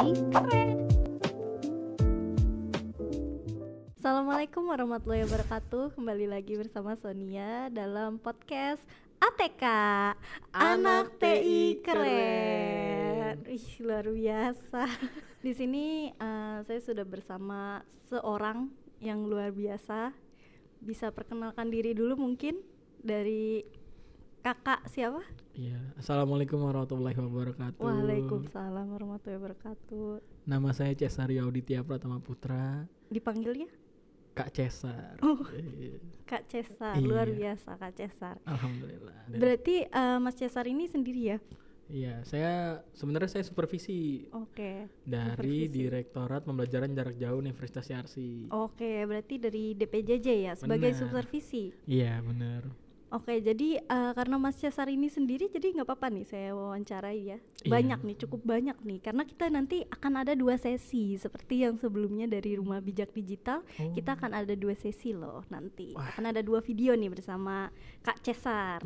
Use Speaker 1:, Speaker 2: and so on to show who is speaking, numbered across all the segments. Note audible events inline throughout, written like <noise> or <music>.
Speaker 1: jadi keren.
Speaker 2: Assalamualaikum warahmatullahi wabarakatuh. Kembali lagi bersama Sonia dalam podcast ATK Anak, Anak TI keren. keren. Ih, luar biasa. Di sini uh, saya sudah bersama seorang yang luar biasa. Bisa perkenalkan diri dulu mungkin dari kakak siapa?
Speaker 1: Iya, assalamualaikum warahmatullahi wabarakatuh. Waalaikumsalam
Speaker 2: warahmatullahi wabarakatuh.
Speaker 1: Nama saya Cesar Yauditya Pratama Putra. Dipanggilnya? Kak Cesar. Oh,
Speaker 2: iya. Kak Cesar, iya. luar biasa Kak Cesar. Alhamdulillah. Berarti uh, Mas Cesar ini sendiri ya?
Speaker 1: Iya, saya sebenarnya saya supervisi. Oke. Okay. Dari supervisi. Direktorat Pembelajaran Jarak Jauh Universitas Yarsi.
Speaker 2: Oke, okay, berarti dari DPJJ ya sebagai bener. supervisi.
Speaker 1: Iya, benar.
Speaker 2: Oke, jadi uh, karena Mas Cesar ini sendiri, jadi nggak apa-apa nih saya wawancarai ya. Iya. Banyak iya. nih, cukup banyak nih. Karena kita nanti akan ada dua sesi, seperti yang sebelumnya dari Rumah Bijak Digital, oh. kita akan ada dua sesi loh nanti. Wah. Akan ada dua video nih bersama Kak Cesar.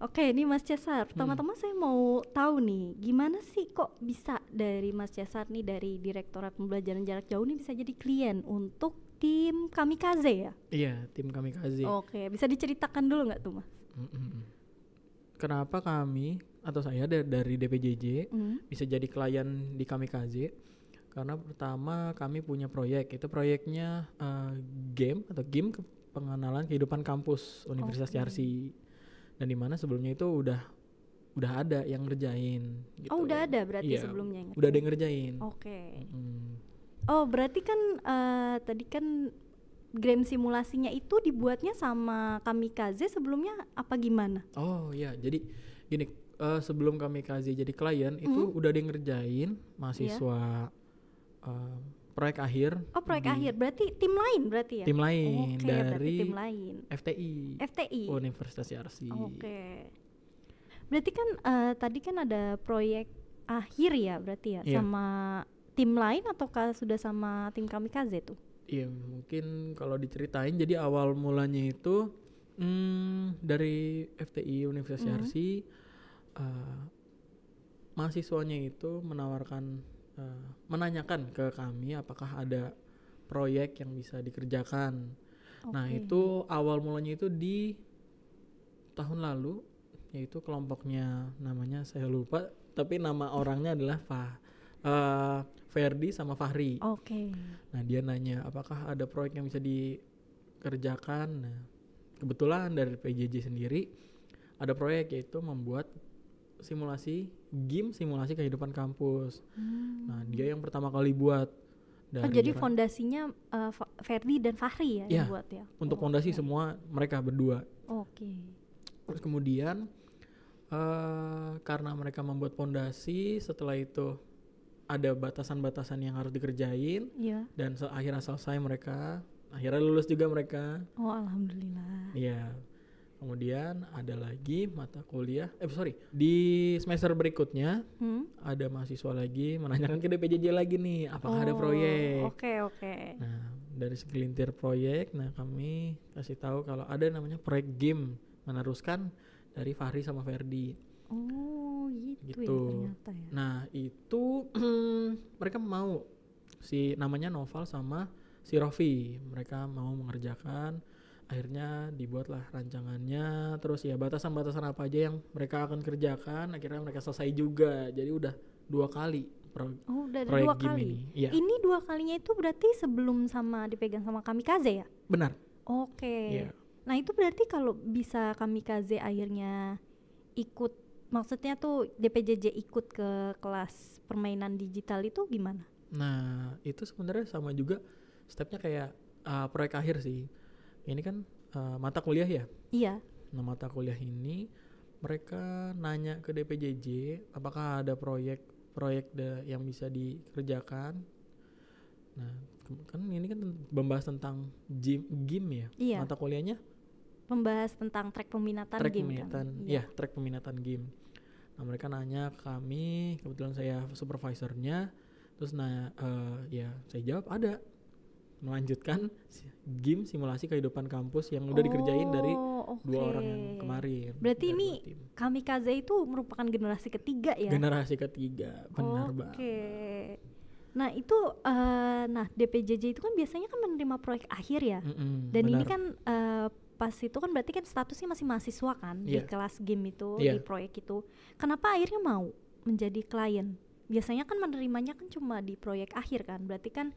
Speaker 2: Oke, ini Mas Cesar. Hmm. Pertama-tama hmm. saya mau tahu nih, gimana sih kok bisa dari Mas Cesar nih dari Direktorat Pembelajaran Jarak Jauh ini bisa jadi klien untuk tim kamikaze ya?
Speaker 1: Iya, tim kamikaze. Oke,
Speaker 2: bisa diceritakan dulu nggak tuh mas?
Speaker 1: Kenapa kami atau saya dari DPJJ mm. Mm-hmm. bisa jadi klien di kamikaze? Karena pertama kami punya proyek, itu proyeknya uh, game atau game ke pengenalan kehidupan kampus Universitas okay. Yarsi. Dan dimana sebelumnya itu udah udah ada yang ngerjain. Gitu. Oh udah kan. ada berarti ya, sebelumnya yang Udah ada yang ngerjain. Oke. Okay. Mm.
Speaker 2: Oh, berarti kan uh, tadi kan game simulasinya itu dibuatnya sama Kamikaze sebelumnya apa gimana?
Speaker 1: Oh iya, jadi gini uh, sebelum Kamikaze jadi klien mm. itu udah ada ngerjain mahasiswa yeah. Iya. uh, proyek akhir.
Speaker 2: Oh proyek akhir, berarti tim lain berarti ya? Tim lain okay, dari tim lain.
Speaker 1: FTI. FTI. Universitas Yarsi. Oke.
Speaker 2: Okay. Berarti kan uh, tadi kan ada proyek akhir ya berarti ya yeah. sama tim lain ataukah sudah sama tim kamikaze tuh?
Speaker 1: Iya mungkin kalau diceritain jadi awal mulanya itu hmm, dari FTI Universitas mm -hmm. Yarsi uh, mahasiswanya itu menawarkan uh, menanyakan ke kami apakah ada proyek yang bisa dikerjakan. Okay. Nah itu awal mulanya itu di tahun lalu yaitu kelompoknya namanya saya lupa tapi nama orangnya adalah Fa uh, Ferdi sama Fahri. Oke. Okay. Nah dia nanya apakah ada proyek yang bisa dikerjakan. Nah, kebetulan dari PJJ sendiri ada proyek yaitu membuat simulasi game simulasi kehidupan kampus. Hmm. Nah dia yang pertama kali buat. oh, jadi kan
Speaker 2: fondasinya uh, Ferdi dan Fahri ya, ya yang buat ya.
Speaker 1: Untuk oh, fondasi okay. semua mereka berdua. Oke. Okay. Terus kemudian uh, karena mereka membuat fondasi setelah itu ada batasan-batasan yang harus dikerjain yeah. dan se akhirnya selesai mereka akhirnya lulus juga mereka oh
Speaker 2: alhamdulillah
Speaker 1: iya kemudian ada lagi mata kuliah eh sorry di semester berikutnya hmm? ada mahasiswa lagi menanyakan ke DPJJ lagi nih apakah oh, ada proyek oke okay, oke okay. nah dari segelintir proyek nah kami kasih tahu kalau ada namanya proyek game meneruskan dari Fahri sama Ferdi oh gitu, gitu. ya ternyata ya. Nah itu <clears throat> mereka mau si namanya Novel sama si Rofi mereka mau mengerjakan akhirnya dibuatlah rancangannya terus ya batasan-batasan apa aja yang mereka akan kerjakan akhirnya mereka selesai juga jadi udah dua kali pro oh, udah proyek dua kali. ini ya. ini
Speaker 2: dua kalinya itu berarti sebelum sama dipegang sama kami Kaze ya benar oke okay. ya. nah itu berarti kalau bisa kami Kaze akhirnya ikut maksudnya tuh DPJJ ikut ke kelas permainan digital itu gimana?
Speaker 1: Nah itu sebenarnya sama juga stepnya kayak uh, proyek akhir sih. Ini kan uh, mata kuliah ya? Iya. Nah mata kuliah ini mereka nanya ke DPJJ apakah ada proyek proyek yang bisa dikerjakan. Nah kan ini kan membahas tentang gym, game ya? Iya. Mata kuliahnya?
Speaker 2: membahas tentang track peminatan track game kan? peminatan, kan? Iya, ya,
Speaker 1: track peminatan game. Nah mereka nanya kami, kebetulan saya supervisornya, terus nah uh, ya saya jawab ada. Melanjutkan game simulasi kehidupan kampus yang udah oh, dikerjain dari okay. Oh, dua orang yang kemarin. Berarti
Speaker 2: ini kami Kaze itu merupakan generasi ketiga ya? Generasi
Speaker 1: ketiga, benar okay. banget.
Speaker 2: Nah itu, uh, nah DPJJ itu kan biasanya kan menerima proyek akhir ya, mm -hmm, dan benar. ini kan uh, pas itu kan berarti kan statusnya masih mahasiswa kan yeah. di iya. kelas game itu yeah. di proyek itu kenapa akhirnya mau menjadi klien biasanya kan menerimanya kan cuma di proyek akhir kan berarti kan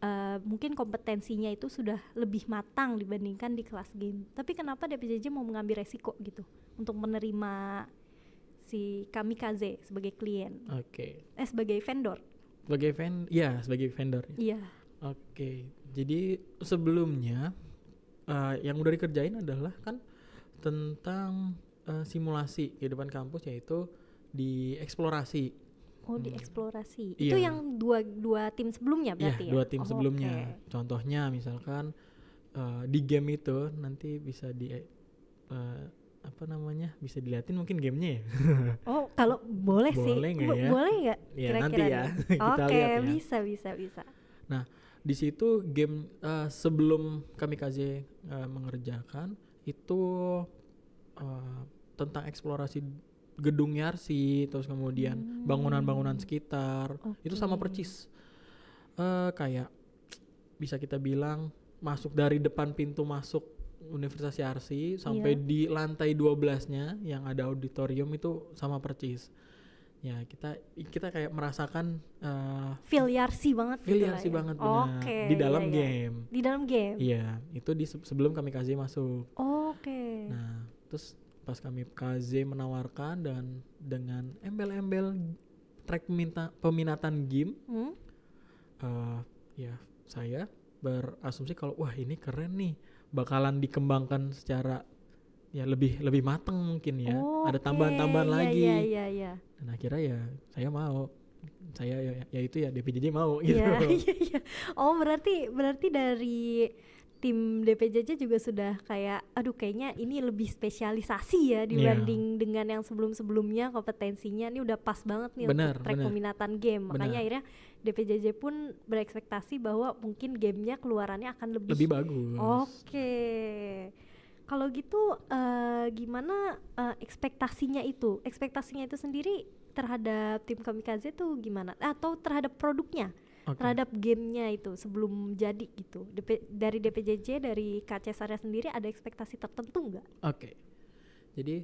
Speaker 2: uh, mungkin kompetensinya itu sudah lebih matang dibandingkan di kelas game tapi kenapa DPJJ mau mengambil resiko gitu untuk menerima si kami KZ sebagai klien oke okay. eh sebagai vendor
Speaker 1: sebagai iya, vendor ya sebagai vendor iya yeah. oke okay. jadi sebelumnya Eh, yang udah dikerjain adalah kan tentang uh, simulasi depan kampus yaitu di eksplorasi. Oh, hmm. di
Speaker 2: eksplorasi. Itu iya. yang dua dua tim sebelumnya iya, berarti ya? dua tim oh, sebelumnya. Okay.
Speaker 1: Contohnya misalkan uh, di game itu nanti bisa di uh, apa namanya? bisa diliatin mungkin gamenya ya. <laughs> oh, kalau boleh, boleh sih. Gak ya? Boleh nggak? Iya, ya, Kira-kira nanti ya. Oke, okay, ya. bisa bisa bisa. Nah, di situ game uh, sebelum kamikaze uh, mengerjakan itu uh, tentang eksplorasi gedung Yarsi terus kemudian bangunan hmm. bangunan-bangunan sekitar okay. itu sama percis uh, kayak bisa kita bilang masuk dari depan pintu masuk Universitas Yarsi sampai yeah. di lantai 12-nya yang ada auditorium itu sama percis ya kita kita kayak merasakan uh, filiarsi banget gitu filiarsi ya. banget ya? benar okay, di iya, dalam iya, iya. game di dalam game iya itu di sebelum kami kaze masuk oke okay. nah terus pas kami kaze menawarkan dan dengan embel-embel track minta peminatan game hmm? uh, ya saya berasumsi kalau wah ini keren nih bakalan dikembangkan secara ya lebih lebih mateng mungkin ya oh, ada tambahan-tambahan okay. Ya, lagi yeah, yeah, yeah, dan akhirnya ya saya mau saya ya, ya itu ya DPJJ mau gitu yeah, <laughs> yeah,
Speaker 2: yeah. oh berarti berarti dari tim DPJJ juga sudah kayak aduh kayaknya ini lebih spesialisasi ya iya. dibanding yeah. dengan yang sebelum-sebelumnya kompetensinya ini udah pas banget nih bener, untuk track peminatan game bener. makanya akhirnya DPJJ pun berekspektasi bahwa mungkin gamenya keluarannya akan lebih lebih bagus oke okay kalau gitu uh, gimana uh, ekspektasinya itu? Ekspektasinya itu sendiri terhadap tim Kamikaze itu gimana? Atau terhadap produknya? Okay. Terhadap gamenya itu sebelum jadi gitu. DP, dari DPJJ dari KC Sarya sendiri ada ekspektasi tertentu nggak?
Speaker 1: Oke. Okay. Jadi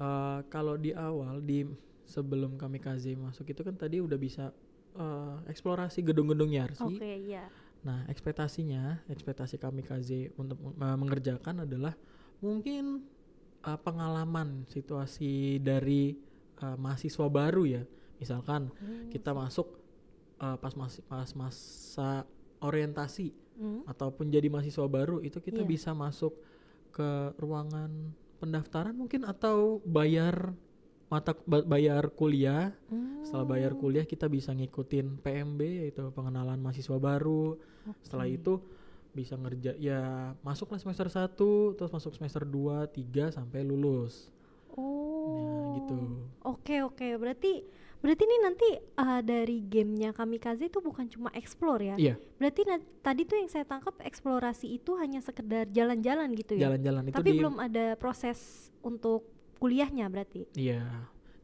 Speaker 1: uh, kalau di awal di sebelum Kamikaze masuk itu kan tadi udah bisa uh, eksplorasi gedung-gedung Yarsi. Oke, okay, iya. Nah, ekspektasinya, ekspektasi kami KZ untuk uh, mengerjakan adalah mungkin uh, pengalaman situasi dari uh, mahasiswa baru ya misalkan hmm. kita masuk uh, pas mas pas masa orientasi hmm. ataupun jadi mahasiswa baru itu kita yeah. bisa masuk ke ruangan pendaftaran mungkin atau bayar mata bayar kuliah. Hmm. Setelah bayar hmm. kuliah kita bisa ngikutin PMB yaitu pengenalan mahasiswa baru. Okay. Setelah itu bisa ngerja ya masuklah semester 1 terus masuk semester 2, 3 sampai lulus.
Speaker 2: Oh. Nah, gitu. Oke, okay, oke. Okay. Berarti berarti ini nanti uh, dari gamenya kami Kamikaze itu bukan cuma explore ya? Iya. Berarti tadi tuh yang saya tangkap eksplorasi itu hanya sekedar jalan-jalan gitu ya. Jalan-jalan Tapi belum ada proses untuk kuliahnya berarti.
Speaker 1: Iya.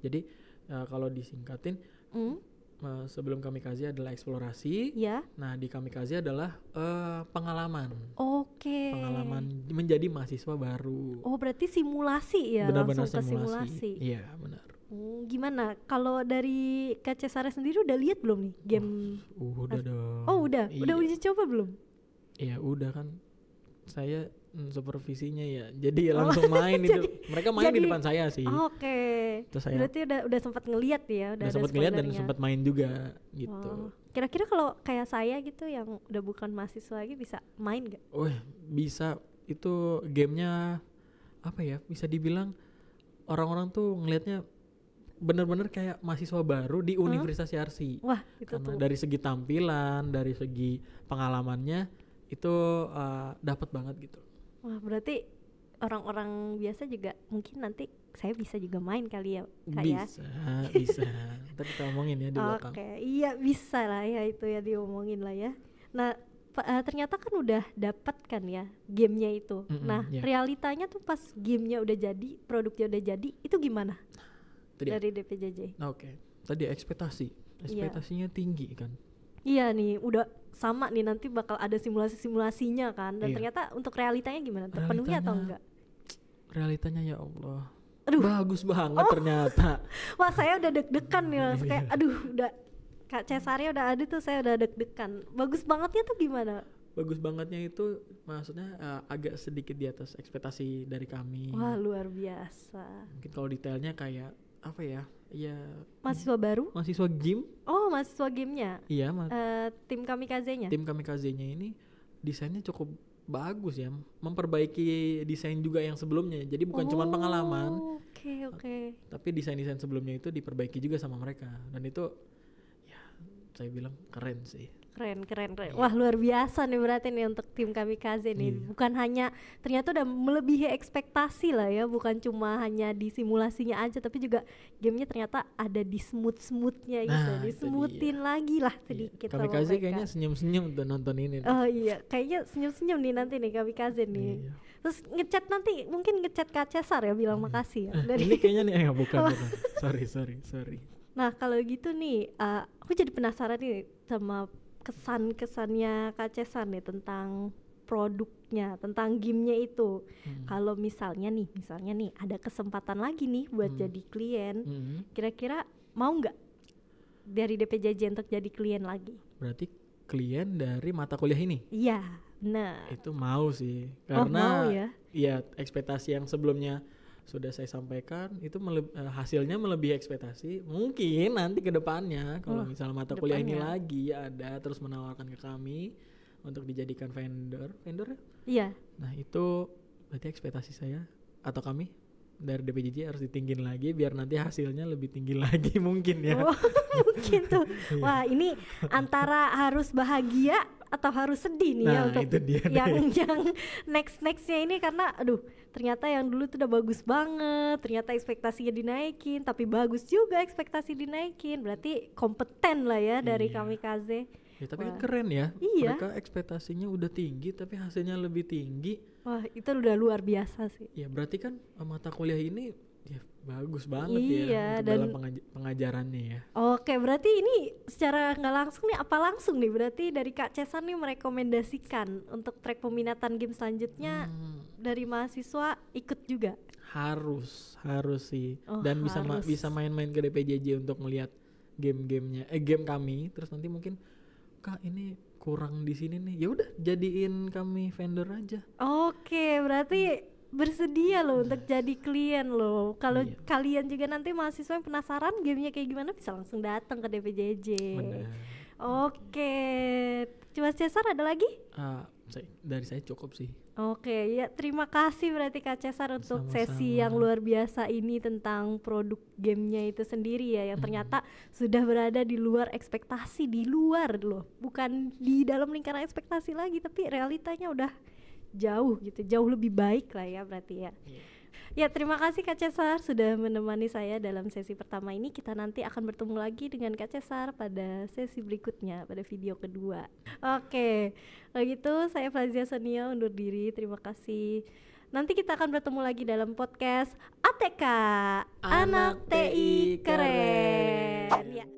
Speaker 1: Jadi uh, kalau disingkatin mm Eh, sebelum kami kamikaze adalah eksplorasi. Ya. Nah, di kami kamikaze adalah uh, pengalaman. Oke. Okay. Pengalaman menjadi mahasiswa baru.
Speaker 2: Oh, berarti simulasi ya? Benar-benar simulasi. Iya, benar. Hmm, gimana kalau dari kaca sare sendiri udah lihat belum nih game?
Speaker 1: Oh, udah dong. Oh, udah. Iya. Udah uji coba belum? Iya, udah kan. Saya supervisinya ya. Jadi oh, langsung <laughs> main jadi, itu. Mereka main jadi, di depan saya sih. Oh,
Speaker 2: oke. Okay. Terus saya Berarti udah udah sempat ngelihat ya, udah, udah sempat ngelihat dan sempat
Speaker 1: main juga gitu.
Speaker 2: Wow. Kira-kira kalau kayak saya gitu yang udah bukan mahasiswa lagi bisa main gak?
Speaker 1: Oh, bisa. Itu gamenya apa ya? Bisa dibilang orang-orang tuh ngelihatnya bener-bener kayak mahasiswa baru di Universitas huh? Yarsi Wah, itu Karena tuh. dari segi tampilan, dari segi pengalamannya itu uh, eh, dapat banget gitu.
Speaker 2: Wah, berarti orang-orang biasa juga mungkin nanti saya bisa juga main kali ya kak bisa,
Speaker 1: ya bisa bisa kita omongin ya di okay. belakang oke
Speaker 2: iya bisa lah ya itu ya diomongin lah ya nah uh, ternyata kan udah dapat kan ya gamenya itu mm -hmm, nah yeah. realitanya tuh pas gamenya udah jadi produknya udah jadi itu gimana Tadi. dari DPJJ
Speaker 1: oke okay. tadi ekspektasi iya. ekspektasinya yeah. tinggi kan
Speaker 2: iya nih udah sama nih nanti bakal ada simulasi-simulasinya kan dan iya. ternyata untuk realitanya gimana terpenuhi realitanya, atau enggak
Speaker 1: realitanya ya Allah aduh bagus banget oh. ternyata <laughs>
Speaker 2: wah saya udah deg-degan nih mas kayak iya. aduh udah Kak Cesaria udah ada tuh saya udah deg-degan bagus bangetnya tuh gimana
Speaker 1: bagus bangetnya itu maksudnya uh, agak sedikit di atas ekspektasi dari kami wah
Speaker 2: luar biasa
Speaker 1: mungkin kalau detailnya kayak apa ya ya mahasiswa baru mahasiswa gym
Speaker 2: oh mahasiswa gamenya iya ma uh, tim kami kazenya tim
Speaker 1: kami kazenya ini desainnya cukup bagus ya memperbaiki desain juga yang sebelumnya jadi bukan oh, cuma pengalaman
Speaker 2: oke okay, oke okay.
Speaker 1: tapi desain desain sebelumnya itu diperbaiki juga sama mereka dan itu ya saya bilang keren sih
Speaker 2: keren keren keren iya. wah luar biasa nih berarti nih untuk tim kami kaze nih yeah. bukan hanya ternyata udah melebihi ekspektasi lah ya bukan cuma hanya di simulasinya aja tapi juga gamenya ternyata ada di smooth smoothnya gitu. nah, gitu smoothin lagi lah iya. sedikit yeah. kami kaze kayaknya
Speaker 1: senyum senyum untuk nonton ini nih.
Speaker 2: oh iya kayaknya senyum senyum nih nanti nih kami kaze nih yeah. terus ngechat nanti mungkin ngechat kak Cesar ya bilang hmm. makasih ya eh, dari ini
Speaker 1: kayaknya nih eh, bukan, oh. bukan sorry sorry sorry
Speaker 2: Nah kalau gitu nih, uh, aku jadi penasaran nih sama kesan-kesannya Kak ya nih tentang produknya, tentang gamenya itu. Hmm. Kalau misalnya nih, misalnya nih ada kesempatan lagi nih buat hmm. jadi klien, kira hmm. kira-kira mau nggak dari DPJJ untuk jadi klien lagi?
Speaker 1: Berarti klien dari mata kuliah ini?
Speaker 2: Iya, nah
Speaker 1: Itu mau sih, oh, karena oh, mau ya? ya ekspektasi yang sebelumnya sudah saya sampaikan itu meleb, eh, hasilnya melebihi ekspektasi mungkin nanti kedepannya depannya kalau oh, misalnya mata depannya. kuliah ini lagi ada terus menawarkan ke kami untuk dijadikan vendor vendor ya? iya nah itu berarti ekspektasi saya atau kami dari DPJJ harus ditinggin lagi biar nanti hasilnya lebih tinggi <laughs> lagi mungkin ya. Oh, <laughs>
Speaker 2: mungkin tuh. Iya. Wah, ini antara harus bahagia atau harus sedih nih ya nah, ya untuk itu dia yang deh. yang <laughs> next nextnya ini karena aduh ternyata yang dulu tuh udah bagus banget ternyata ekspektasinya dinaikin tapi bagus juga ekspektasi dinaikin berarti kompeten lah ya dari iya. kami kaze
Speaker 1: ya tapi kan Wah. keren ya iya. mereka ekspektasinya udah tinggi tapi hasilnya lebih tinggi
Speaker 2: Wah, itu udah luar biasa sih.
Speaker 1: Ya, berarti kan eh, mata kuliah ini Ya, bagus banget ya iya, ya dan dalam pengaj pengajarannya ya.
Speaker 2: Oke, berarti ini secara nggak langsung nih apa langsung nih berarti dari Kak Cesan nih merekomendasikan untuk track peminatan game selanjutnya hmm. dari mahasiswa ikut juga.
Speaker 1: Harus, harus sih. Oh, dan harus. bisa bisa main-main ke DPJJ untuk melihat game-gamenya eh game kami terus nanti mungkin Kak ini kurang di sini nih. Ya udah jadiin kami vendor aja.
Speaker 2: Oke, berarti hmm bersedia loh untuk iya. jadi klien loh. Kalau iya. kalian juga nanti mahasiswa yang penasaran gamenya kayak gimana bisa langsung datang ke DPJJ. oke Oke, cuma Cesar ada lagi?
Speaker 1: Uh, saya, dari saya cukup sih.
Speaker 2: Oke, ya terima kasih berarti Kak Cesar untuk Sama-sama. sesi yang luar biasa ini tentang produk gamenya itu sendiri ya, yang hmm. ternyata sudah berada di luar ekspektasi, di luar loh, bukan di dalam lingkaran ekspektasi lagi, tapi realitanya udah jauh gitu jauh lebih baik lah ya berarti ya yeah. Ya, terima kasih Kak Cesar sudah menemani saya dalam sesi pertama ini. Kita nanti akan bertemu lagi dengan Kak Cesar pada sesi berikutnya, pada video kedua. Oke, kalau gitu saya Fazia Sonia undur diri. Terima kasih. Nanti kita akan bertemu lagi dalam podcast ATK Anak, Anak TI Keren. Keren. Ya.